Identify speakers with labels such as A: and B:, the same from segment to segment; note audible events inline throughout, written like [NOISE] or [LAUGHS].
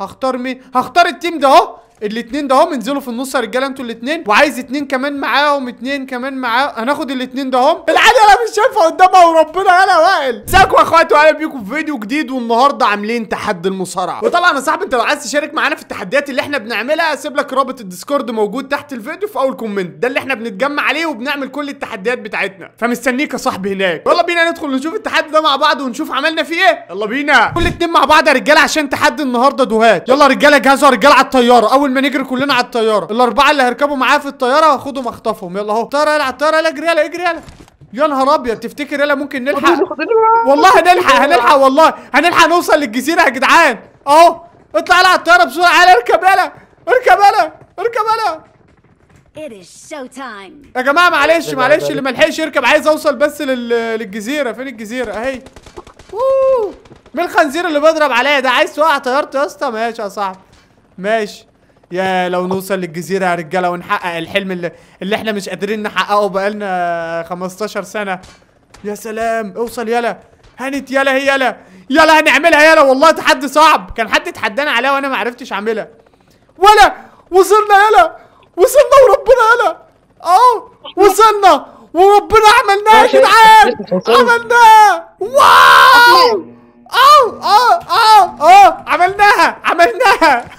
A: هختار مين هختار التيم ده اهو الاثنين دهم انزلوا في النص يا رجاله انتوا الاثنين وعايز اثنين كمان معاهم اثنين كمان معاهم هناخد الاثنين دهم العادي انا مش شايفها قدامها وربنا يا وائل ازيكم يا اخواتي واهلا بيكم في فيديو جديد والنهارده عاملين تحدي المصارعه وطبعا يا صاحبي انت لو عايز تشارك معانا في التحديات اللي احنا بنعملها هسيب لك رابط الديسكورد موجود تحت الفيديو في اول كومنت ده اللي احنا بنتجمع عليه وبنعمل كل التحديات بتاعتنا فمستنيك يا صاحبي هناك يلا بينا ندخل نشوف التحدي ده مع بعض ونشوف عملنا فيه ايه يلا بينا كل اثنين مع بعض يا رجاله عشان تحدي النهارده دوهات يلا رجاله جهزوا رجاله على الطياره اول اول ما نجري كلنا على الطياره الاربعه اللي هيركبوا معايا في الطياره هاخدهم اخطفهم يلا اهو الطياره يلا على الطياره يلا اجري يلا اجري يلا يا نهار ابيض تفتكر يلا ممكن نلحق والله هنلحق هنلحق والله هنلحق نوصل للجزيره يا جدعان اهو اطلع على الطياره بسرعه يلا اركب يلا اركب يلا اركب يلا يا جماعه معلش إيه معلش إيه اللي ما لحقش يركب عايز اوصل بس للجزيره فين الجزيره اهي مين الخنزير اللي بيضرب عليا ده عايز توقع طيارتي يا اسطى ماشي يا صاحبي ماشي يا لو نوصل للجزيره يا رجاله ونحقق الحلم اللي, اللي احنا مش قادرين نحققه بقالنا 15 سنه يا سلام اوصل يلا هانت يلا هي يلا يلا هنعملها يلا والله تحدي صعب كان حد اتحدانا عليها وانا ما عرفتش اعملها ولا وصلنا يلا وصلنا وربنا يلا اه وصلنا وربنا عملناها يا جدعان عملناها واو اه اه اه اه عملناها عملناها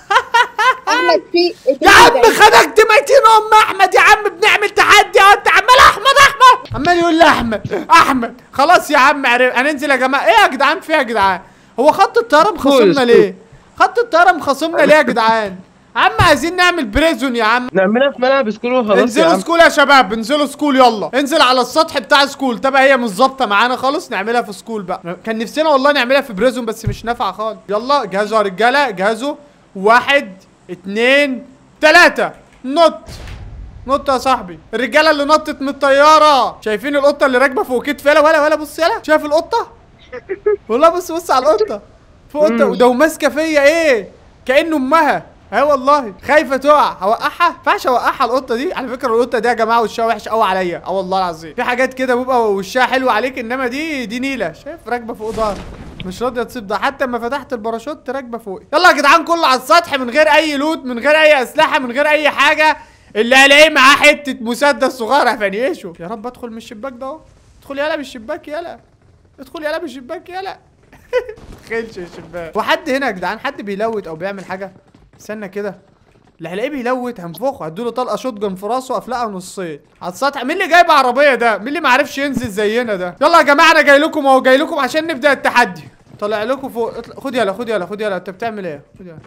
A: احمد في يا عم خرجت ميتين ام احمد يا عم بنعمل تحدي انت آه، عمال احمد احمد عمال يقول لي احمد احمد خلاص يا عم عرفت هننزل يا جماعه ايه يا جدعان في إيه يا جدعان هو خط الطياره مخاصمنا ليه؟ خط الطياره مخاصمنا ليه يا جدعان؟ عم عايزين نعمل بريزون يا عم نعملها في ملعب سكول وخلاص انزلوا سكول يا شباب انزلوا سكول يلا انزل على السطح بتاع سكول تبقى هي مش ظابطه معانا خالص نعملها في سكول بقى كان نفسنا والله نعملها في بريزون بس مش نافعه خالص يلا جهزوا يا رجاله جهزوا واحد اتنين تلاتة نط نط يا صاحبي الرجاله اللي نطت من الطياره شايفين القطه اللي راكبه فوق كتف يالا ولا ولا بص يالا شايف القطه [LAUGHS] والله بص بص على القطه فوق قطه وده وماسكه فيا ايه كانه امها اي والله خايفه تقع اوقعها ما ينفعش اوقعها القطه دي على فكره القطه دي يا جماعه وشها وحش قوي عليا اه والله العظيم في حاجات كده بيبقى وشها حلو عليك انما دي دي نيله شايف راكبه فوق ظهرك مش راضيه تسيب ده حتى لما فتحت الباراشوت راكبه فوقي يلا يا جدعان كله على السطح من غير اي لوت من غير اي اسلحه من غير اي حاجه اللي هلاقيه معاه حته مسدس صغير هفنيشه إيه يا رب ادخل من الشباك ده اهو ادخل يلا من الشباك يلا ادخل يلا من الشباك يلا [LAUGHS] يا الشباك وحد هنا يا جدعان حد بيلوت او بيعمل حاجه استنى كده اللي هلاقيه بيلوت هنفخه هديله طلقه شوت جن في راسه افلقها نصين على السطح مين اللي جايب عربيه ده مين اللي معرفش ينزل زينا ده يلا يا جماعه انا جاي لكم اهو جاي لكم عشان نبدا التحدي طلع لكم فوق اطلع خد يلا خد يلا خد يلا انت بتعمل ايه؟ خد يلا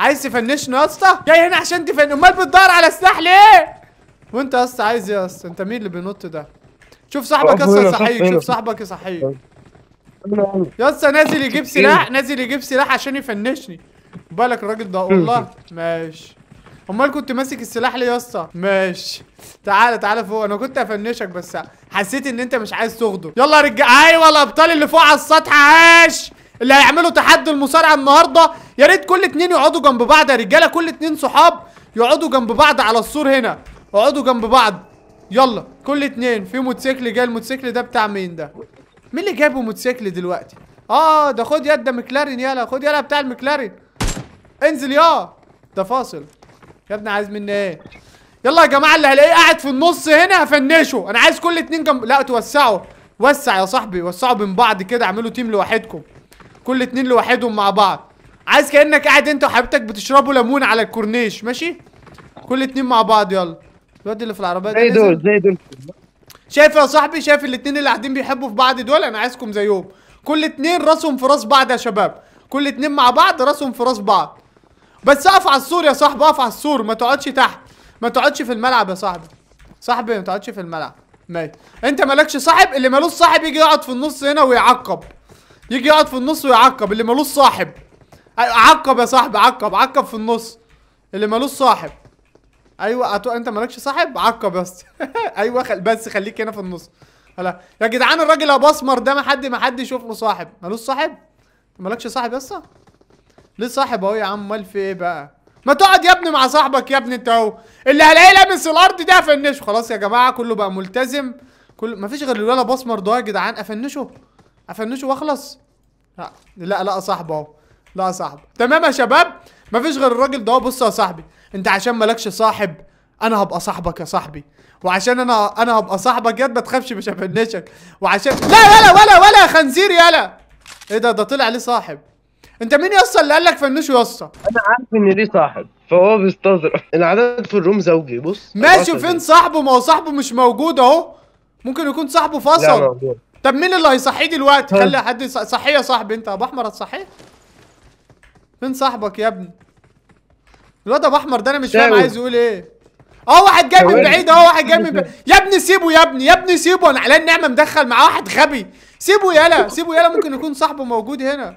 A: عايز تفنشني يا اسطى؟ جاي هنا عشان تفن امال بتدور على سلاح ليه؟ وانت يا اسطى عايز ايه يا اسطى؟ انت مين اللي بينط ده؟ شوف صاحبك يا اسطى يصحيك شوف صاحبك يصحيك يا اسطى نازل يجيب سلاح نازل يجيب سلاح عشان يفنشني بالك الراجل ده أمم. والله ماشي امال كنت ماسك السلاح ليه يا اسطى ماشي تعالى تعالى فوق انا كنت هفنشك بس حسيت ان انت مش عايز تاخده يلا يا رجاله ايوه الابطال اللي فوق على السطح عاش اللي هيعملوا تحدي المصارعه النهارده يا ريت كل اتنين يقعدوا جنب بعض يا رجاله كل اتنين صحاب يقعدوا جنب بعض على السور هنا اقعدوا جنب بعض يلا كل اتنين في موتوسيكل جاي الموتوسيكل ده بتاع مين ده مين اللي جابه موتوسيكل دلوقتي اه ده خد يد ده مكلارين يلا خد يلا بتاع المكلارين انزل يا ده فاصل يا ابني عايز مني ايه يلا يا جماعه اللي هلاقيه قاعد في النص هنا هفنشه انا عايز كل اتنين جنب لا توسعوا وسع يا صاحبي وسعوا من بعض كده اعملوا تيم لوحدكم كل اتنين لوحدهم مع بعض عايز كانك قاعد انت وحبيبتك بتشربوا ليمون على الكورنيش ماشي كل اتنين مع بعض يلا الواد اللي في العربيه زي دول زي دول شايف يا صاحبي شايف الاتنين اللي قاعدين بيحبوا في بعض دول انا عايزكم زيهم كل اتنين راسهم في راس بعض يا شباب كل اتنين مع بعض راسهم في راس بعض بس اقف على السور يا صاحبي اقف على السور ما تقعدش تحت ما تقعدش في الملعب يا صاحبي صاحبي ما تقعدش في الملعب ماشي انت مالكش صاحب اللي مالوش صاحب يجي يقعد في النص هنا ويعقب يجي يقعد في النص ويعقب اللي مالوش صاحب عقب يا صاحبي عقب عقب في النص اللي مالوش صاحب ايوه أتو... انت مالكش صاحب عقب بس [LAUGHS] ايوه خل... بس خليك هنا في النص هلا يا جدعان الراجل ابو اسمر ده ما حد ما حد يشوف له صاحب مالوش صاحب مالكش صاحب يا اسطى ليه صاحب اهو يا عم امال في ايه بقى ما تقعد يا ابني مع صاحبك يا ابني انت اهو اللي هلاقيه لابس الارض ده افنشه خلاص يا جماعه كله بقى ملتزم كل مفيش غير الولد بصمر ده يا جدعان افنشه افنشه واخلص لا لا لا صاحب اهو لا صاحب تمام يا شباب مفيش غير الراجل ده بص يا صاحبي انت عشان مالكش صاحب انا هبقى صاحبك يا صاحبي وعشان انا انا هبقى صاحبك ياد ما تخافش مش هفنشك وعشان لا ولا ولا ولا خنزير يالا ايه ده ده طلع ليه صاحب انت مين يا اسطى اللي قال لك فنوش يا اسطى انا عارف ان ليه صاحب فهو بيستظرف العدد في الروم زوجي بص ماشي فين صاحبه ما هو صاحبه مش موجود اهو ممكن يكون صاحبه فصل طب مين اللي هيصحيه دلوقتي طيب. خلي حد صحيه يا صاحبي انت ابو احمر هتصحيه فين صاحبك يا ابني الواد ابو احمر ده انا مش فاهم عايز يقول ايه اه واحد جاي من بعيد اه واحد جاي من بعيد يا ابني سيبه يا ابني يا ابني سيبه انا على النعمه مدخل معاه واحد غبي سيبه يالا سيبه يالا ممكن يكون صاحبه موجود هنا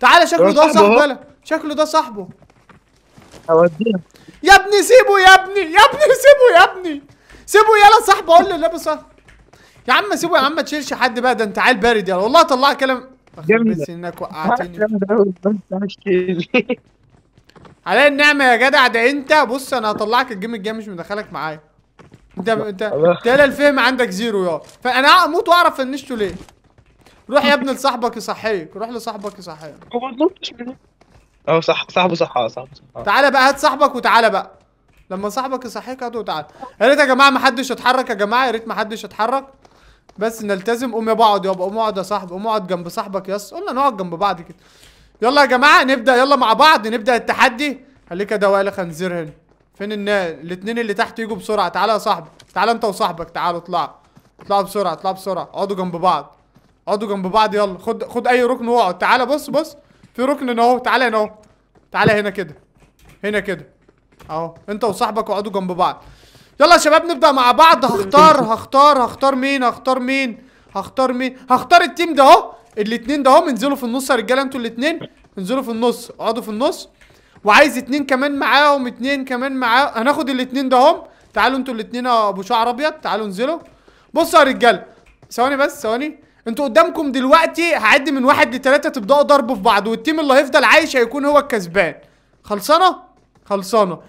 A: تعالى شكله ده صاحبه يلا شكله ده صاحبه اوديها يا ابني سيبه يا ابني يا ابني سيبه يا ابني سيبه يلا صاحبه قول له لابس يا عم سيبه يا عم ما تشيلش حد بقى ده انت عيل بارد يلا والله طلع كلام بس انك وقعتني [LAUGHS] علي النعمه يا جدع ده انت بص انا هطلعك الجيم الجاي مش مدخلك معايا انت انت انت الفهم عندك زيرو يا فانا اموت واعرف فنشته ليه روح يا ابني لصاحبك يصحيك روح لصاحبك يصحيك هو اه صح صاحبه صح اه صاحبه صح آه. تعالى بقى هات صاحبك وتعالى بقى لما صاحبك يصحيك هاته وتعالى يا ريت يا جماعه ما حدش يتحرك يا جماعه يا ريت ما حدش يتحرك بس نلتزم قوم يا بقعد يابا قوم اقعد يا صاحبي قوم اقعد جنب صاحبك يس قلنا نقعد جنب بعض كده يلا يا جماعه نبدا يلا مع بعض نبدا التحدي خليك يا دوالي خنزير هنا فين الناس الاثنين اللي تحت يجوا بسرعه تعالى يا صاحبي تعالى انت وصاحبك تعالوا اطلعوا اطلعوا بسرعه اطلعوا بسرعه اقعدوا جنب بعض اقعدوا جنب بعض يلا خد خد اي ركن واقعد تعالى بص بص في ركن هنا اهو تعالى هنا اهو تعالى هنا كده هنا كده اهو انت وصاحبك اقعدوا جنب بعض يلا يا شباب نبدا مع بعض هختار هختار هختار مين هختار مين هختار مين هختار التيم ده اهو الاثنين ده اهو انزلوا في النص يا رجاله انتوا الاثنين انزلوا في النص اقعدوا في النص وعايز اتنين كمان معاهم اتنين كمان معاهم هناخد الاثنين ده اهم تعالوا انتوا الاثنين يا ابو شعر ابيض تعالوا انزلوا بصوا يا رجاله ثواني بس ثواني انتوا قدامكم دلوقتي هعدي من واحد لتلاتة تبداوا ضرب في بعض والتيم اللي هيفضل عايش هيكون هو الكسبان خلصانه خلصانه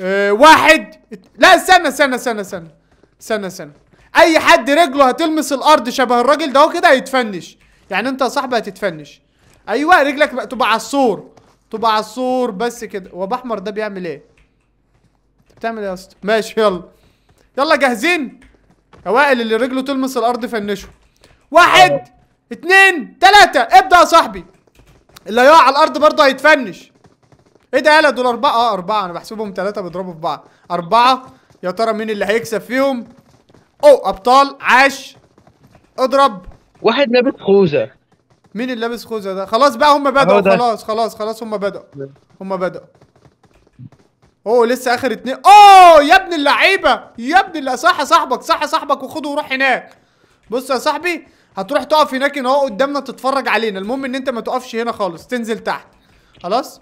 A: اه واحد لا استنى استنى استنى استنى استنى استنى اي حد رجله هتلمس الارض شبه الراجل ده هو كده هيتفنش يعني انت يا صاحبي هتتفنش ايوه رجلك بقى تبقى على السور تبقى على السور بس كده هو احمر ده بيعمل ايه بتعمل ايه يا اسطى ماشي يلا يلا جاهزين يا وائل اللي رجله تلمس الارض فنشه واحد اتنين تلاتة ابدأ يا صاحبي اللي هيقع على الأرض برضه هيتفنش ايه ده يالا دول أربعة اه أربعة أنا بحسبهم تلاتة بيضربوا في بعض أربعة يا ترى مين اللي هيكسب فيهم؟ أو أبطال عاش اضرب واحد لابس خوذة مين اللي لابس خوذة ده؟ خلاص بقى هم بدأوا خلاص خلاص خلاص هم بدأوا هم بدأوا اوه لسه اخر اتنين اوه يا ابن اللعيبه يا ابن اللعيبه صح صاحبك صح صاحبك وخده وروح هناك بص يا صاحبي هتروح تقف هناك ان هو قدامنا تتفرج علينا المهم ان انت ما تقفش هنا خالص تنزل تحت خلاص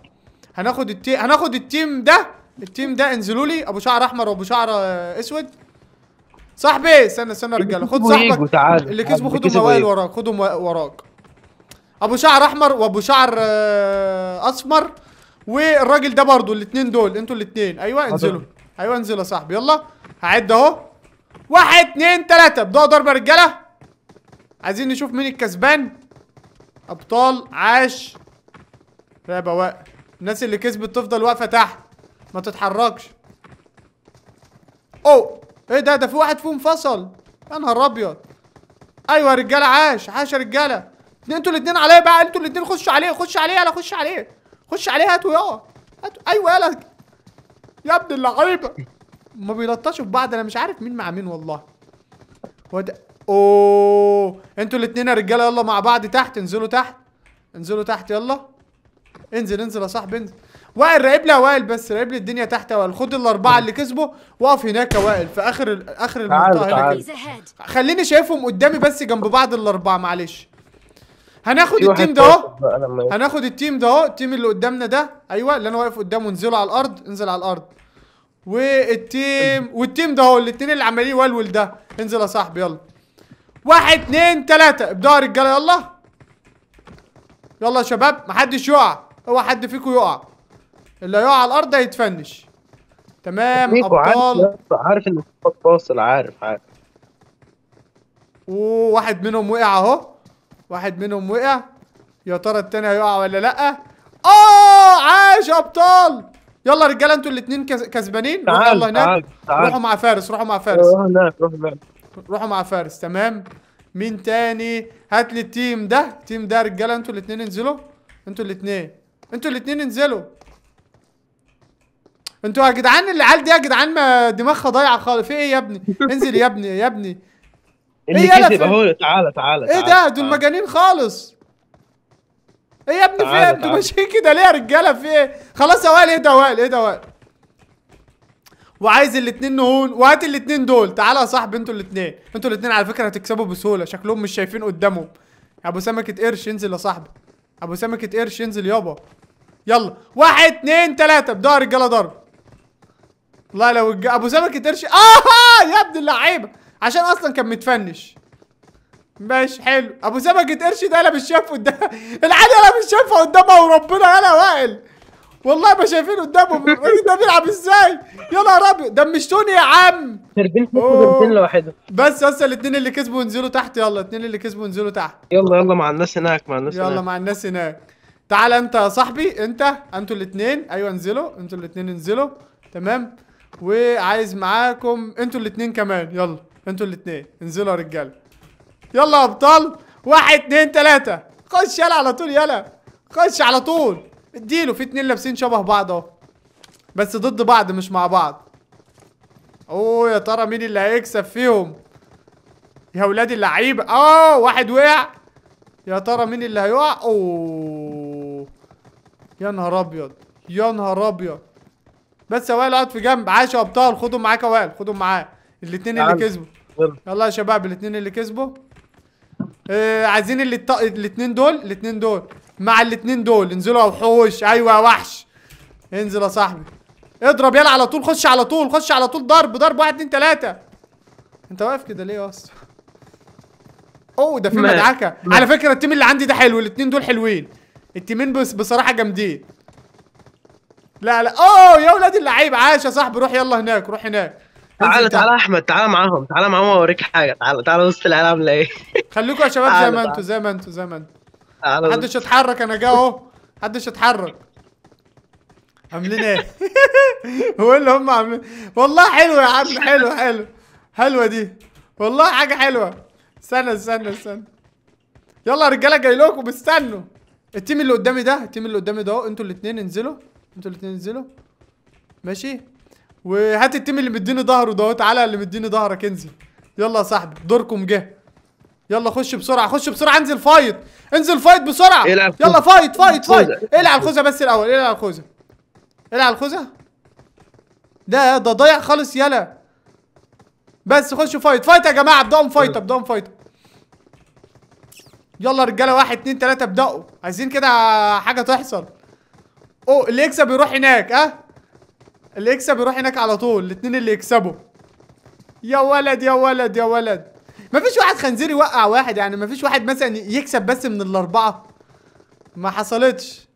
A: هناخد التي... هناخد التيم ده التيم ده انزلوا لي ابو شعر احمر وابو شعر اسود صاحبي استنى استنى يا رجاله خد صاحبك اللي كسبوا خدهم موائل وراك خدهم وراك ابو شعر احمر وابو شعر آه، اسمر والراجل ده برضو الاثنين دول انتوا الاثنين ايوه انزلوا ايوه انزلوا يا صاحبي يلا هعد اهو واحد ثلاثه تلاته بدو ضربه رجاله عايزين نشوف مين الكسبان ابطال عاش رقبه بواق الناس اللي كسبت تفضل واقفه تحت ما تتحركش اوه ايه ده ده في واحد فيهم فصل يا نهار ابيض ايوه يا رجاله عاش عاش يا رجاله انتوا الاثنين عليا بقى انتوا الاثنين خشوا عليه خش عليه يلا خش عليه خش عليه هاتوا يلا هاتوا ايوه يلا يا ابن اللعيبه ما بيلطشوا في بعض انا مش عارف مين مع مين والله هو ده اوه انتوا الاثنين يا رجاله يلا مع بعض تحت انزلوا تحت انزلوا تحت يلا انزل انزل يا صاحبي انزل وائل راقب لي يا وائل بس راقب لي الدنيا تحت يا وائل خد الاربعه اللي كسبوا واقف هناك يا وائل في اخر اخر المنطقه هنا كده خليني شايفهم قدامي بس جنب بعض الاربعه معلش هناخد أيوة، التيم ده اهو هناخد التيم ده اهو التيم اللي قدامنا ده ايوه اللي انا واقف قدامه انزلوا على الارض انزل على الارض والتيم والتيم ده اهو الاثنين اللي عمالين يولول ده انزل يا صاحبي يلا واحد اثنين ثلاثة ابدأوا يا رجالة يلا يلا يا شباب محدش يقع اوعى حد فيكم يقع اللي يقع على الارض هيتفنش تمام ابطال عارف, عارف ان فاصل عارف عارف وواحد واحد منهم وقع اهو واحد منهم وقع يا ترى التاني هيقع ولا لا اه عاش ابطال يلا رجاله انتوا الاثنين كسبانين روحوا يلا هناك روحوا مع فارس روحوا مع فارس روحوا هناك روحوا هناك روحوا مع فارس تمام مين تاني هات لي التيم ده التيم ده رجاله انتوا الاثنين انزلوا انتوا الاثنين انتوا الاثنين انزلوا انتوا يا جدعان العيال دي يا جدعان دماغها ضايعه خالص في ايه يا ابني انزل يا ابني يا ابني اللي إيه كسب اهو تعالى تعالى ايه ده دول مجانين خالص ايه يا ابني في ايه انتوا ماشيين كده ليه يا رجاله في ايه خلاص يا وائل ايه يا وائل ايه يا وائل وعايز الاتنين نهون وهات الاتنين دول تعالى يا صاحبي انتوا الاتنين انتوا الاتنين على فكره هتكسبوا بسهوله شكلهم مش شايفين قدامهم ابو سمكه قرش انزل يا صاحبي ابو سمكه قرش انزل يابا يلا واحد اثنين ثلاثه بضهر الرجاله ضرب والله لو الج... ابو سمكه قرش اه يا ابن اللعيبه عشان اصلا كان متفنش ماشي حلو ابو سمكه قرش ده مش شايفه قدام [LAUGHS] العيال مش شايفه قدامها وربنا يلا وائل والله ما شايفين قدامه ده بيلعب ازاي يا نهار ابيض دمشتوني يا عم تربين لوحده لوحدهم بس الاثنين اللي كسبوا انزلوا تحت يلا الاثنين اللي كسبوا انزلوا تحت يلا يلا مع الناس هناك مع الناس يلا هناك. مع الناس هناك تعال انت يا صاحبي انت انتوا الاثنين ايوه انزلوا انتوا الاثنين انزلوا تمام وعايز معاكم انتوا الاثنين كمان يلا انتوا الاثنين انزلوا يا رجاله يلا يا ابطال واحد اثنين ثلاثه خش يلا على طول يلا خش على طول اديله في اتنين لابسين شبه بعض اهو بس ضد بعض مش مع بعض اوه يا ترى مين اللي هيكسب فيهم يا ولاد اللعيبه اوه واحد وقع يا ترى مين اللي هيقع اوه يا نهار ابيض يا نهار ابيض بس يا وائل اقعد في جنب عاش يا ابطال خدهم معاك يا وائل خدهم معاك الاثنين اللي كسبوا يلا يا شباب الاثنين اللي كسبوا آه عايزين الاثنين الت... دول الاثنين دول مع الاثنين دول انزلوا يا وحوش ايوه يا وحش انزل يا صاحبي اضرب يلا على طول خش على طول خش على طول ضرب ضرب واحد اثنين ثلاثه انت واقف كده ليه يا اسطى؟ اوه ده في مدعكه على فكره التيم اللي عندي ده حلو الاثنين دول حلوين التيمين بس بصراحه جامدين لا لا اوه يا ولاد اللعيب عاش يا صاحبي روح يلا هناك روح هناك تعال يا احمد تعال معاهم تعال معاهم اوريك حاجه تعال تعال وسط العيال عامله ايه خليكم يا شباب زي ما انتوا زي ما انتوا زي ما انتوا محدش يتحرك انا جاي اهو محدش يتحرك عاملين ايه؟ [LAUGHS] هو إيه اللي هم عاملين والله حلو يا عم حلو حلو حلوه دي والله حاجه حلوه استنى استنى استنى يلا يا رجاله جاي لكم استنوا التيم اللي قدامي ده التيم اللي قدامي ده اهو انتوا الاثنين انزلوا انتوا الاثنين انزلوا ماشي وهات التيم اللي مديني ظهره ده تعالى اللي مديني ظهرك انزل يلا يا صاحبي دوركم جه يلا خش بسرعه خش بسرعه انزل فايت انزل فايت بسرعه إيه، يلا فايت فايت فايت العب إيه، الخوذه بس الاول العب إيه، الخوذه العب الخوذه ده ده ضايع خالص يلا بس خشوا فايت فايت يا جماعه ابداوا فايت ابداوا فايت يلا رجاله واحد اتنين تلاته ابداوا عايزين كده حاجه تحصل او اللي يكسب يروح هناك ها أه؟ اللي يكسب يروح هناك على طول الاتنين اللي يكسبوا يا ولد يا ولد يا ولد ما فيش واحد خنزير يوقع واحد يعني ما فيش واحد مثلا يكسب بس من الاربعه ما حصلتش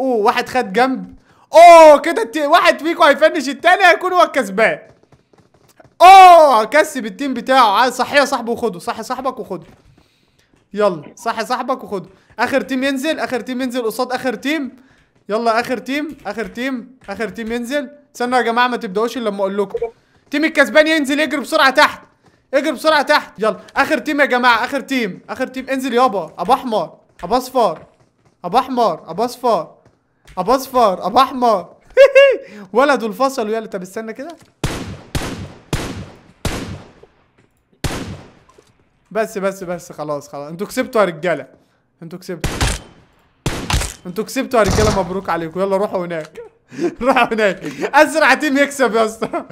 A: اوه واحد خد جنب اوه كده واحد فيكم هيفنش التاني هيكون هو الكسبان اوه كسب التيم بتاعه عايز صحيه يا صاحبه وخده صحي صاحبك وخده يلا صحي صاحبك وخده اخر تيم ينزل اخر تيم ينزل قصاد اخر تيم يلا اخر تيم اخر تيم اخر تيم ينزل استنوا يا جماعه ما تبداوش الا لما اقول لكم تيم الكسبان ينزل يجري بسرعه تحت اجري بسرعه تحت يلا اخر تيم يا جماعه اخر تيم اخر تيم انزل يابا ابو احمر ابو اصفر ابو احمر ابو اصفر ابو اصفر ابو احمر [LAUGHS] ولدوا الفصل يلا طب استنى كده بس بس بس خلاص خلاص انتوا كسبتوا يا رجاله انتوا كسبتوا انتوا كسبتوا يا رجاله مبروك عليكم يلا روحوا هناك [LAUGHS] راح هناك اسرع تيم يكسب يا اسطى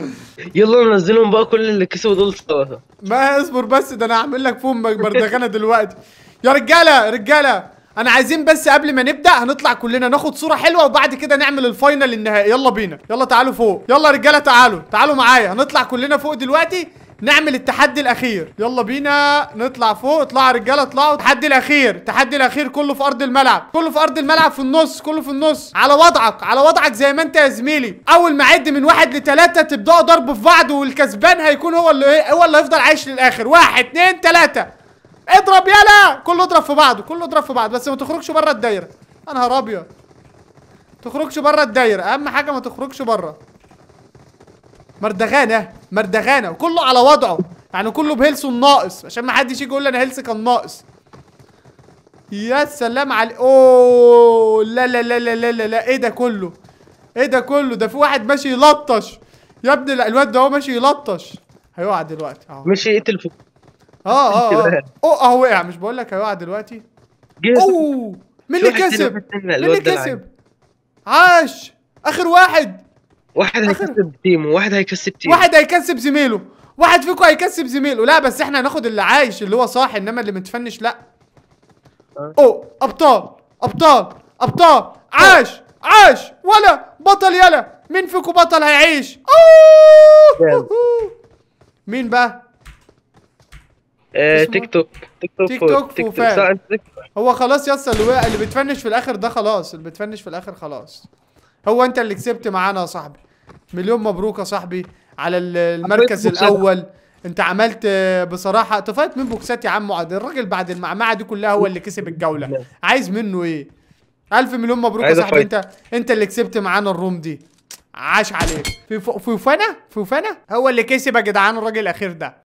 A: يلا ننزلهم بقى كل اللي كسبوا دول ثلاثه ما اصبر بس ده انا هعمل لك فوم بردخانه دلوقتي يا رجاله رجاله انا عايزين بس قبل ما نبدا هنطلع كلنا ناخد صوره حلوه وبعد كده نعمل الفاينل النهائي يلا بينا يلا تعالوا فوق يلا رجاله تعالوا تعالوا معايا هنطلع كلنا فوق دلوقتي نعمل التحدي الاخير يلا بينا نطلع فوق اطلعوا يا رجاله اطلعوا التحدي الاخير التحدي الاخير كله في ارض الملعب كله في ارض الملعب في النص كله في النص على وضعك على وضعك زي ما انت يا زميلي اول ما اعد من واحد لثلاثه تبداوا ضرب في بعض والكسبان هيكون هو اللي إيه، هو اللي هيفضل عايش للاخر واحد اتنين تلاته اضرب يلا كله اضرب في بعضه كله اضرب في بعض بس ما تخرجش بره الدايره انا ابيض تخرجش بره الدايره اهم حاجه ما تخرجش بره مردغانه مردغانه وكله على وضعه يعني كله بهلسه الناقص عشان ما حدش يجي يقول لي انا هلسي كان ناقص يا سلام على اوه لا لا لا لا لا لا, ايه ده كله ايه ده كله ده في واحد ماشي يلطش يا ابني الواد ده هو ماشي يلطش هيقع دلوقتي اهو ماشي يقتل فوق اه اه اه اه وقع مش بقول لك هيقع دلوقتي اوه مين اللي كسب مين اللي كسب عاش اخر واحد واحد هيكسب تيمو واحد هيكسب تيمو واحد هيكسب زميله واحد فيكم هيكسب زميله لا بس احنا هناخد اللي عايش اللي هو صاحي انما اللي متفنش لا أه. او ابطال ابطال ابطال عاش عاش ولا بطل يلا مين فيكم بطل هيعيش [LAUGHS] مين بقى آه، تيك توك تيك توك تيك توك تيك توك هو خلاص يا اللي اللي بتفنش في الاخر ده خلاص اللي بتفنش في الاخر خلاص هو انت اللي كسبت معانا يا صاحبي مليون مبروك يا صاحبي على المركز الاول انت عملت بصراحه تفايت من بوكسات يا عم عادل الراجل بعد المعمعه دي كلها هو اللي كسب الجوله عايز منه ايه الف مليون مبروك يا صاحبي انت انت اللي كسبت معانا الروم دي عاش عليك في فوفانا فوفانا هو اللي كسب يا جدعان الراجل الاخير ده